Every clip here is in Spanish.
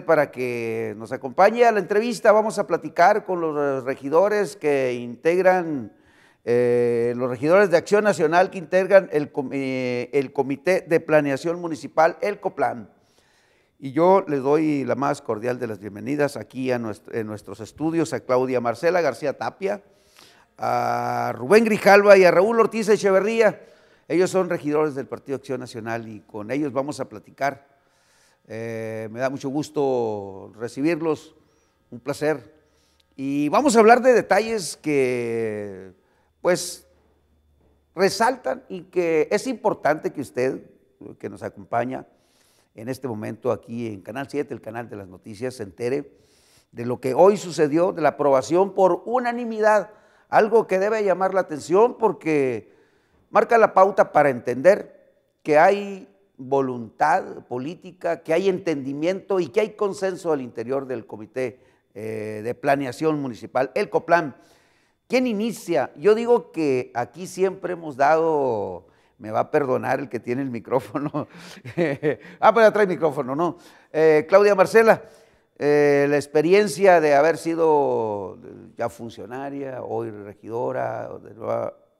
para que nos acompañe a la entrevista. Vamos a platicar con los eh, regidores que integran, eh, los regidores de Acción Nacional que integran eh, el, Comité de Planeación Municipal, el COPLAN. Y yo les doy la más cordial de las bienvenidas aquí a en nuestros estudios a Claudia Marcela García Tapia, a Rubén Grijalva y a Raúl Ortiz Echeverría. Ellos son regidores del Partido Acción Nacional y con ellos vamos a platicar eh, me da mucho gusto recibirlos, un placer. Y vamos a hablar de detalles que, pues, resaltan y que es importante que usted, que nos acompaña en este momento aquí en Canal 7, el canal de las noticias, se entere de lo que hoy sucedió, de la aprobación por unanimidad, algo que debe llamar la atención porque marca la pauta para entender que hay voluntad política, que hay entendimiento y que hay consenso al interior del Comité eh, de Planeación Municipal, el COPLAN. ¿Quién inicia? Yo digo que aquí siempre hemos dado, me va a perdonar el que tiene el micrófono, ah, pero trae micrófono, ¿no? Eh, Claudia Marcela, eh, la experiencia de haber sido ya funcionaria, hoy regidora,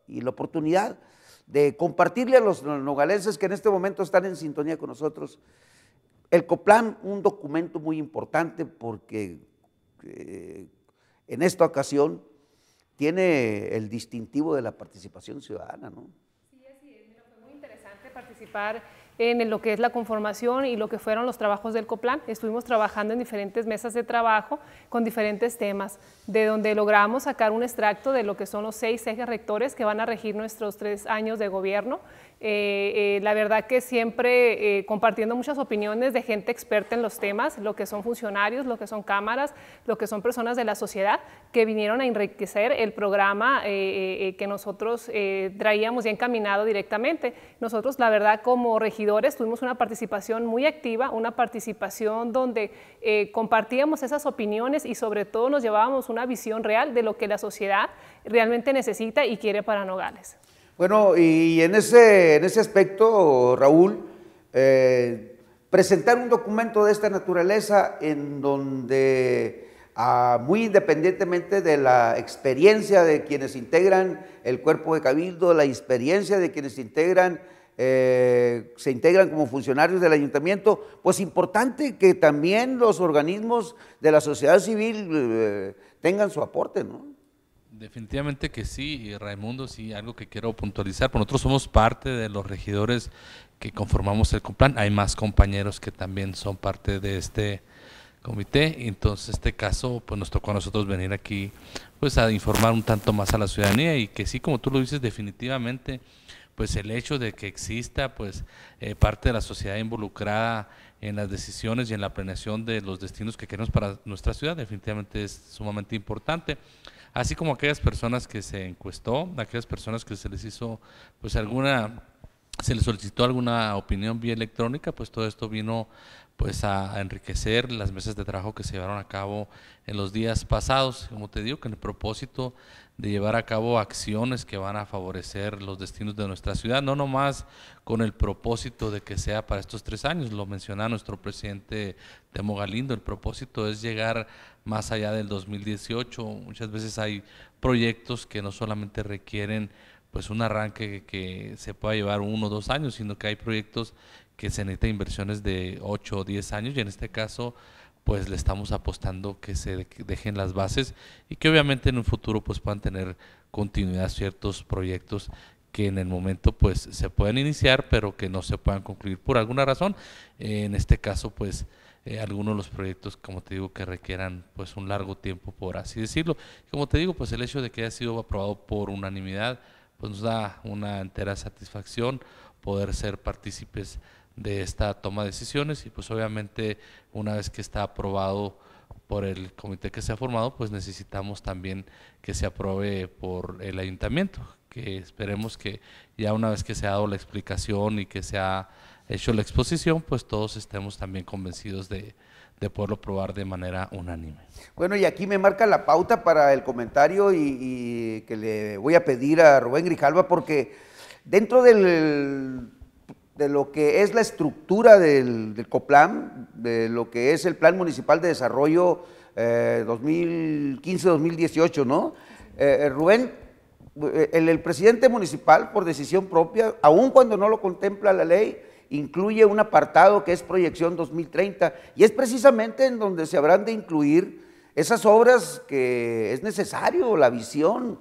y la oportunidad de compartirle a los nogalenses que en este momento están en sintonía con nosotros, el COPLAN, un documento muy importante porque eh, en esta ocasión tiene el distintivo de la participación ciudadana, ¿no? Sí, muy interesante participar en lo que es la conformación y lo que fueron los trabajos del COPLAN. Estuvimos trabajando en diferentes mesas de trabajo con diferentes temas, de donde logramos sacar un extracto de lo que son los seis ejes rectores que van a regir nuestros tres años de gobierno eh, eh, la verdad que siempre eh, compartiendo muchas opiniones de gente experta en los temas, lo que son funcionarios, lo que son cámaras, lo que son personas de la sociedad que vinieron a enriquecer el programa que nosotros traíamos y encaminado directamente. Nosotros, la verdad, como regidores tuvimos una participación muy activa, una participación donde compartíamos esas opiniones y sobre todo nos llevábamos una visión real de lo que la sociedad realmente necesita y quiere para Nogales. Bueno, y en ese, en ese aspecto, Raúl, eh, presentar un documento de esta naturaleza en donde, ah, muy independientemente de la experiencia de quienes integran el cuerpo de cabildo, la experiencia de quienes integran, eh, se integran como funcionarios del ayuntamiento, pues importante que también los organismos de la sociedad civil eh, tengan su aporte, ¿no? Definitivamente que sí, y Raimundo, sí, algo que quiero puntualizar, Por pues nosotros somos parte de los regidores que conformamos el Complan, hay más compañeros que también son parte de este comité, entonces este caso pues nos tocó a nosotros venir aquí pues a informar un tanto más a la ciudadanía y que sí, como tú lo dices, definitivamente pues el hecho de que exista pues eh, parte de la sociedad involucrada en las decisiones y en la planeación de los destinos que queremos para nuestra ciudad definitivamente es sumamente importante así como aquellas personas que se encuestó, aquellas personas que se les hizo pues alguna se les solicitó alguna opinión vía electrónica, pues todo esto vino pues a, enriquecer las mesas de trabajo que se llevaron a cabo en los días pasados, como te digo, con el propósito de llevar a cabo acciones que van a favorecer los destinos de nuestra ciudad, no nomás con el propósito de que sea para estos tres años, lo menciona nuestro presidente Temo Galindo, el propósito es llegar más allá del 2018, muchas veces hay proyectos que no solamente requieren pues un arranque que, se pueda llevar uno o dos años, sino que hay proyectos que se necesitan inversiones de ocho o diez años y en este caso pues le estamos apostando que se dejen las bases y que obviamente en un futuro pues puedan tener continuidad ciertos proyectos que en el momento pues se pueden iniciar pero que no se puedan concluir por alguna razón. en este caso pues eh, algunos de los proyectos, como te digo, que requieran pues un largo tiempo, por así decirlo. Como te digo, pues el hecho de que haya sido aprobado por unanimidad, pues nos da una entera satisfacción poder ser partícipes de esta toma de decisiones y pues obviamente una vez que está aprobado por el comité que se ha formado, pues necesitamos también que se apruebe por el ayuntamiento, que esperemos que ya una vez que se ha dado la explicación y que se ha hecho la exposición, pues todos estemos también convencidos de, de poderlo probar de manera unánime. Bueno, y aquí me marca la pauta para el comentario y, y que le voy a pedir a Rubén Grijalva, porque dentro del de lo que es la estructura del, COPLAN, de lo que es el Plan Municipal de Desarrollo 2015-2018, eh, ¿no? Eh, eh, Rubén, el, el, presidente municipal, por decisión propia, aun cuando no lo contempla la ley, incluye un apartado que es Proyección 2030, y es precisamente en donde se habrán de incluir esas obras que es necesario, la visión,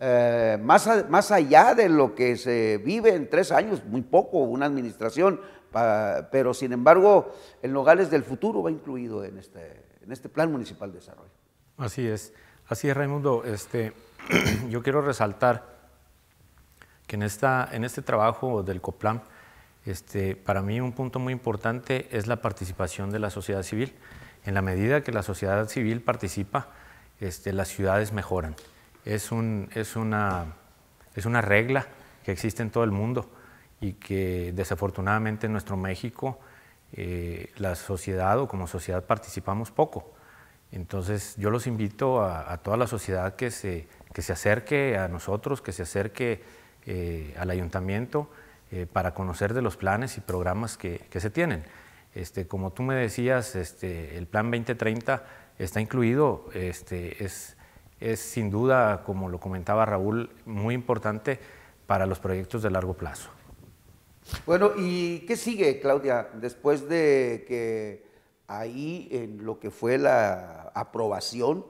eh, más, allá de lo que se vive en tres años, muy poco, una administración, pero sin embargo el Nogales del futuro va incluido este, en este, plan municipal de desarrollo. Así es, así Raimundo. Este, yo quiero resaltar que en, esta, en este trabajo del COPLAM, este, para mí un punto muy importante es la participación de la sociedad civil. En la medida que la sociedad civil participa, este, las ciudades mejoran es, un, es, una, es una regla que existe en todo el mundo y que desafortunadamente en nuestro México eh, la sociedad o como sociedad participamos poco. Entonces yo los invito a, toda la sociedad que se, que se acerque a nosotros, que se acerque eh, al ayuntamiento eh, para conocer de los planes y programas que, que se tienen. Este, como tú me decías, este, el plan 2030 está incluido, este, es, es sin duda, como lo comentaba Raúl, muy importante para los proyectos de largo plazo. Bueno, ¿y qué sigue, Claudia, después de que ahí en lo que fue la aprobación,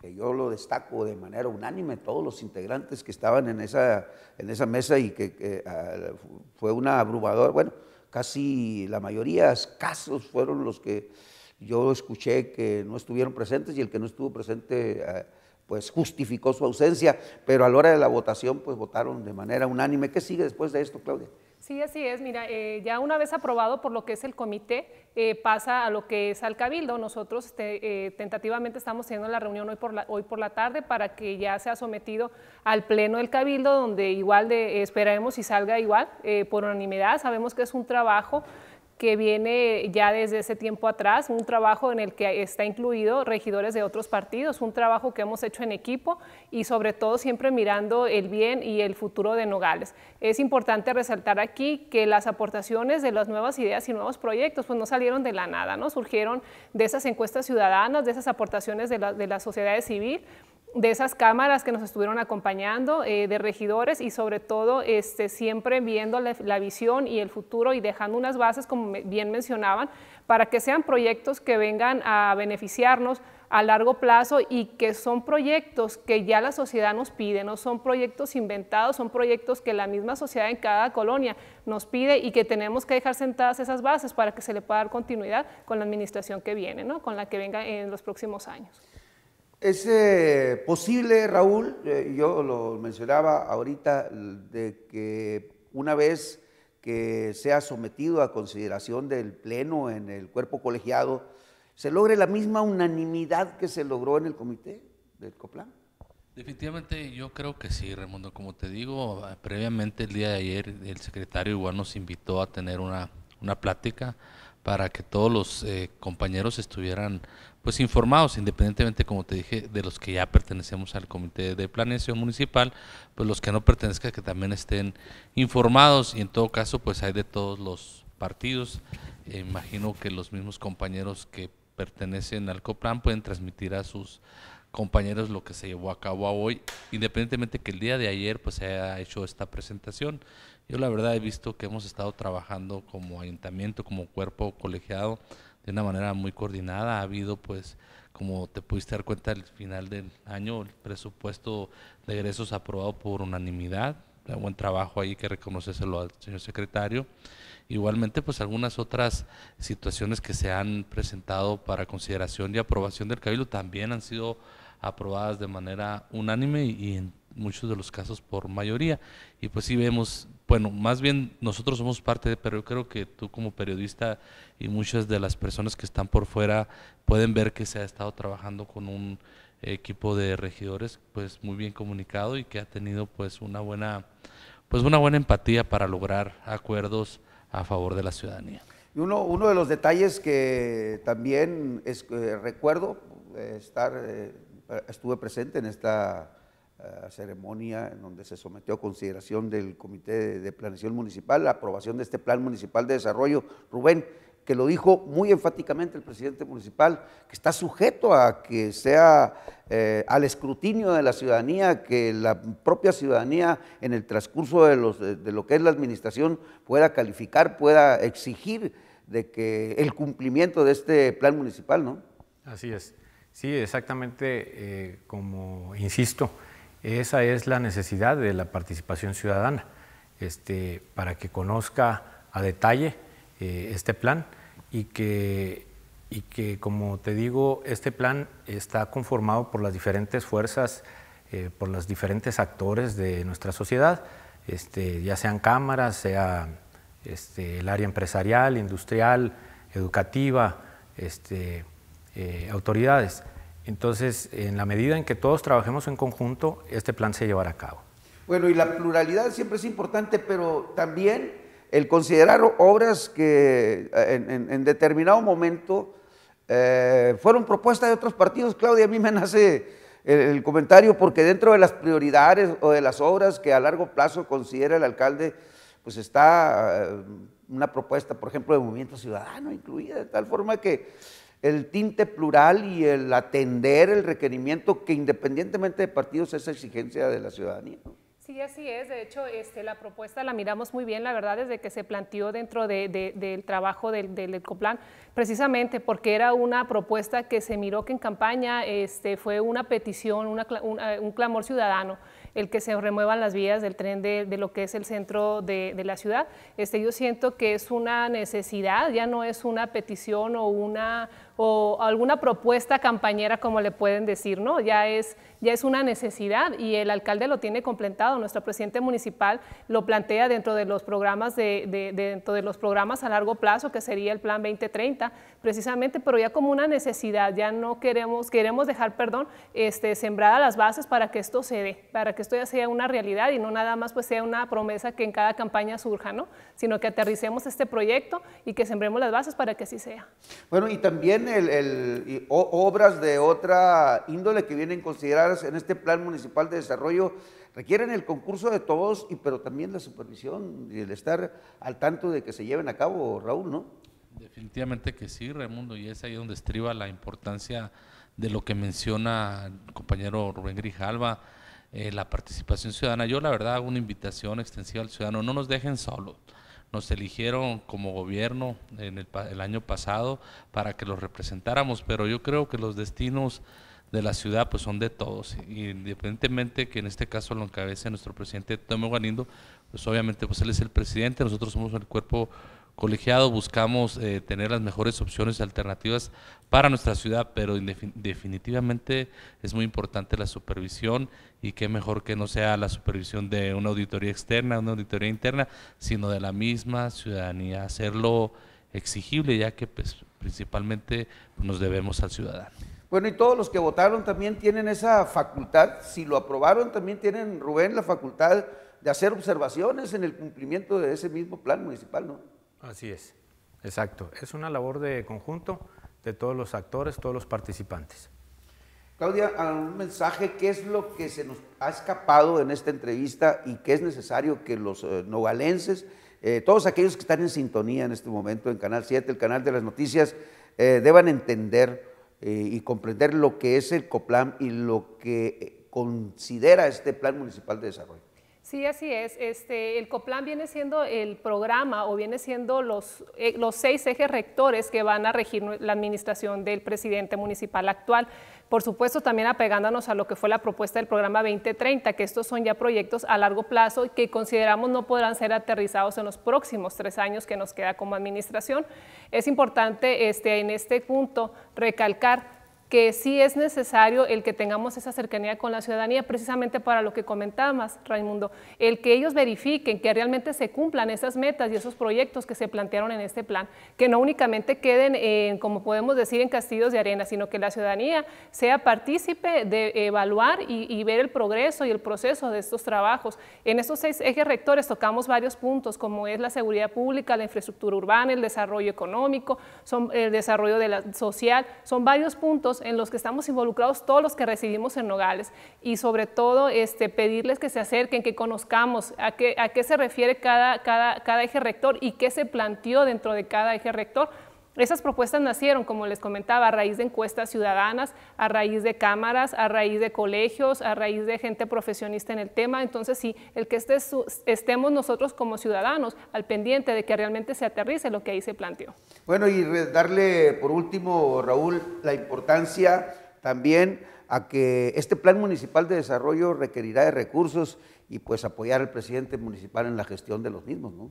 que yo lo destaco de manera unánime, todos los integrantes que estaban en esa, en esa mesa y que, ah, fue una abrumadora, bueno, casi la mayoría casos fueron los que yo escuché que no estuvieron presentes y el que no estuvo presente eh, pues justificó su ausencia, pero a la hora de la votación pues votaron de manera unánime. ¿Qué sigue después de esto, Claudia? Sí, así es. Mira, eh, ya una vez aprobado por lo que es el comité, eh, pasa a lo que es al cabildo. Nosotros este, tentativamente estamos teniendo la reunión hoy por la, hoy por la tarde para que ya sea sometido al pleno del cabildo, donde igual de, esperaremos si salga igual por unanimidad. Sabemos que es un trabajo que viene ya desde ese tiempo atrás, un trabajo en el que está incluido regidores de otros partidos, un trabajo que hemos hecho en equipo y sobre todo siempre mirando el bien y el futuro de Nogales. Es importante resaltar aquí que las aportaciones de las nuevas ideas y nuevos proyectos pues no salieron de la nada, ¿no? surgieron de esas encuestas ciudadanas, de esas aportaciones de la, de la sociedad civil, de esas cámaras que nos estuvieron acompañando, eh, de regidores y sobre todo este, siempre viendo la, visión y el futuro y dejando unas bases, como bien mencionaban, para que sean proyectos que vengan a beneficiarnos a largo plazo y que son proyectos que ya la sociedad nos pide, no son proyectos inventados, son proyectos que la misma sociedad en cada colonia nos pide y que tenemos que dejar sentadas esas bases para que se le pueda dar continuidad con la administración que viene, ¿no? con la que venga en los próximos años. Es eh, posible, Raúl, eh, yo lo mencionaba ahorita, de que una vez que sea sometido a consideración del Pleno en el cuerpo colegiado, se logre la misma unanimidad que se logró en el comité del COPLAN. Definitivamente yo creo que sí, Raimundo. Como te digo, ah, previamente el día de ayer el secretario igual nos invitó a tener una, una plática para que todos los eh, compañeros estuvieran pues informados, independientemente, como te dije, de los que ya pertenecemos al Comité de Planeación Municipal, pues los que no pertenezcan, que también estén informados y en todo caso, pues hay de todos los partidos. Eh, imagino que los mismos compañeros que pertenecen al COPLAN pueden transmitir a sus compañeros, lo que se llevó a cabo hoy, independientemente que el día de ayer pues se haya hecho esta presentación. Yo la verdad he visto que hemos estado trabajando como ayuntamiento, como cuerpo colegiado, de una manera muy coordinada. Ha habido pues, como te pudiste dar cuenta al final del año, el presupuesto de egresos aprobado por unanimidad. buen trabajo ahí que reconocéselo al señor secretario. Igualmente, pues algunas otras situaciones que se han presentado para consideración y aprobación del Cabildo también han sido aprobadas de manera unánime y en muchos de los casos por mayoría. Y pues sí vemos, bueno, más bien nosotros somos parte de, pero yo creo que tú como periodista y muchas de las personas que están por fuera pueden ver que se ha estado trabajando con un equipo de regidores pues muy bien comunicado y que ha tenido pues una buena pues una buena empatía para lograr acuerdos a favor de la ciudadanía. Y uno, uno de los detalles que también eh, recuerdo eh, estar eh, eh, estuve presente en esta eh, ceremonia en donde se sometió a consideración del Comité de, Planeación Municipal la aprobación de este Plan Municipal de Desarrollo. Rubén, que lo dijo muy enfáticamente el presidente municipal, que está sujeto a que sea eh, al escrutinio de la ciudadanía, que la propia ciudadanía en el transcurso de, los, de, lo que es la administración pueda calificar, pueda exigir de que el cumplimiento de este plan municipal, ¿no? Así es. Sí, exactamente, eh, como insisto, esa es la necesidad de la participación ciudadana, este, para que conozca a detalle eh, este plan y que, y que, como te digo, este plan está conformado por las diferentes fuerzas, eh, por los diferentes actores de nuestra sociedad, este, ya sean cámaras, sea este, el área empresarial, industrial, educativa, este, eh, autoridades. Entonces, en la medida en que todos trabajemos en conjunto, este plan se llevará a cabo. Bueno, y la pluralidad siempre es importante, pero también el considerar obras que eh, en, determinado momento eh, fueron propuestas de otros partidos. Claudia, a mí me nace el, comentario porque dentro de las prioridades o de las obras que a largo plazo considera el alcalde, pues está una propuesta, por ejemplo, de Movimiento Ciudadano incluida, de tal forma que el tinte plural y el atender el requerimiento que independientemente de partidos es exigencia de la ciudadanía. Sí, así es. De hecho, este, la propuesta la miramos muy bien, la verdad, desde que se planteó dentro del trabajo del, Ecoplan, precisamente porque era una propuesta que se miró que en campaña este, fue una petición, un, clamor ciudadano el que se remuevan las vías del tren de, lo que es el centro de, la ciudad. Este, yo siento que es una necesidad, ya no es una petición o una o alguna propuesta campañera, como le pueden decir, ¿no? Ya es, ya es una necesidad y el alcalde lo tiene completado. Nuestro presidente municipal lo plantea dentro de los programas, de, dentro de los programas a largo plazo, que sería el Plan 2030, precisamente, pero ya como una necesidad, ya no queremos, queremos dejar, perdón, este, sembrada las bases para que esto se dé, para que esto ya sea una realidad y no nada más pues sea una promesa que en cada campaña surja, ¿no? Sino que aterricemos este proyecto y que sembremos las bases para que así sea. Bueno, y también obras de otra índole que vienen consideradas en este Plan Municipal de Desarrollo requieren el concurso de todos, y, pero también la supervisión y el estar al tanto de que se lleven a cabo, Raúl, ¿no? Definitivamente que sí, Raimundo, y es ahí donde estriba la importancia de lo que menciona el compañero Rubén Grijalva, eh, la participación ciudadana. Yo la verdad hago una invitación extensiva al ciudadano, no nos dejen solos nos eligieron como gobierno en el, año pasado para que los representáramos, pero yo creo que los destinos de la ciudad pues son de todos, independientemente que en este caso lo encabece nuestro presidente Tomo Guanindo, pues obviamente pues él es el presidente, nosotros somos el cuerpo colegiado buscamos eh, tener las mejores opciones alternativas para nuestra ciudad, pero definitivamente es muy importante la supervisión y qué mejor que no sea la supervisión de una auditoría externa, una auditoría interna, sino de la misma ciudadanía, hacerlo exigible ya que pues, principalmente nos debemos al ciudadano. Bueno, y todos los que votaron también tienen esa facultad, si lo aprobaron también tienen, Rubén, la facultad de hacer observaciones en el cumplimiento de ese mismo plan municipal, ¿no? Así es, exacto. Es una labor de conjunto de todos los actores, todos los participantes. Claudia, un mensaje, ¿qué es lo que se nos ha escapado en esta entrevista y qué es necesario que los eh, novalenses, nogalenses, eh, todos aquellos que están en sintonía en este momento en Canal 7, el canal de las noticias, eh, deban entender y comprender lo que es el COPLAN y lo que considera este Plan Municipal de Desarrollo? Sí, así es. Este, el COPLAN viene siendo el programa o viene siendo los, eh, los seis ejes rectores que van a regir la administración del presidente municipal actual. Por supuesto, también apegándonos a lo que fue la propuesta del programa 2030, que estos son ya proyectos a largo plazo y que consideramos no podrán ser aterrizados en los próximos tres años que nos queda como administración. Es importante este, en este punto recalcar que sí es necesario el que tengamos esa cercanía con la ciudadanía, precisamente para lo que comentabas, Raimundo, el que ellos verifiquen que realmente se cumplan esas metas y esos proyectos que se plantearon en este plan, que no únicamente queden, en, como podemos decir, en castillos de arena, sino que la ciudadanía sea partícipe de evaluar y, y ver el progreso y el proceso de estos trabajos. En estos seis ejes rectores tocamos varios puntos, como es la seguridad pública, la infraestructura urbana, el desarrollo económico, son, el desarrollo de la, social, son varios puntos en los que estamos involucrados todos los que recibimos en Nogales y sobre todo este, pedirles que se acerquen, que conozcamos a qué, se refiere cada, cada eje rector y qué se planteó dentro de cada eje rector esas propuestas nacieron, como les comentaba, a raíz de encuestas ciudadanas, a raíz de cámaras, a raíz de colegios, a raíz de gente profesionista en el tema. Entonces, sí, el que estemos nosotros como ciudadanos al pendiente de que realmente se aterrice lo que ahí se planteó. Bueno, y darle por último, Raúl, la importancia también a que este plan municipal de desarrollo requerirá de recursos y pues apoyar al presidente municipal en la gestión de los mismos, ¿no?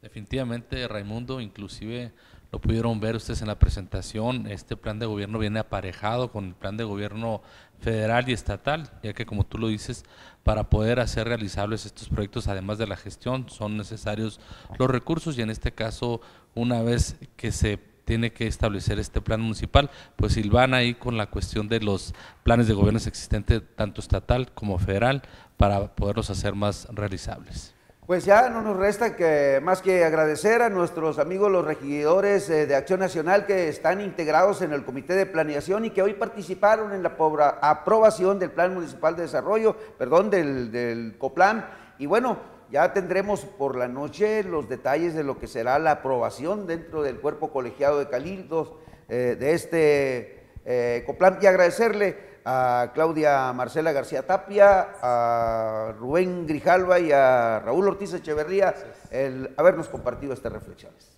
Definitivamente, Raimundo, inclusive lo pudieron ver ustedes en la presentación, este plan de gobierno viene aparejado con el plan de gobierno federal y estatal, ya que como tú lo dices, para poder hacer realizables estos proyectos, además de la gestión, son necesarios los recursos y en este caso, una vez que se tiene que establecer este plan municipal, pues Silvana ahí con la cuestión de los planes de gobierno existentes, tanto estatal como federal, para poderlos hacer más realizables. Pues ya no nos resta que más que agradecer a nuestros amigos los regidores eh, de Acción Nacional que están integrados en el Comité de Planeación y que hoy participaron en la aprobación del Plan Municipal de Desarrollo, perdón, del, del COPLAN. Y bueno, ya tendremos por la noche los detalles de lo que será la aprobación dentro del cuerpo colegiado de Calildos eh, de este eh, COPLAN y agradecerle a Claudia Marcela García Tapia, a Rubén Grijalva y a Raúl Ortiz Echeverría el habernos compartido estas reflexiones.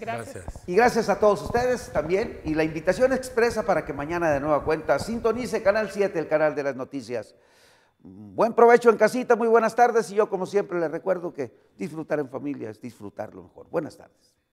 Gracias. Y gracias a todos ustedes también. Y la invitación expresa para que mañana de nueva cuenta sintonice Canal 7, el canal de las noticias. Buen provecho en casita, muy buenas tardes. Y yo, como siempre, les recuerdo que disfrutar en familia es disfrutar lo mejor. Buenas tardes.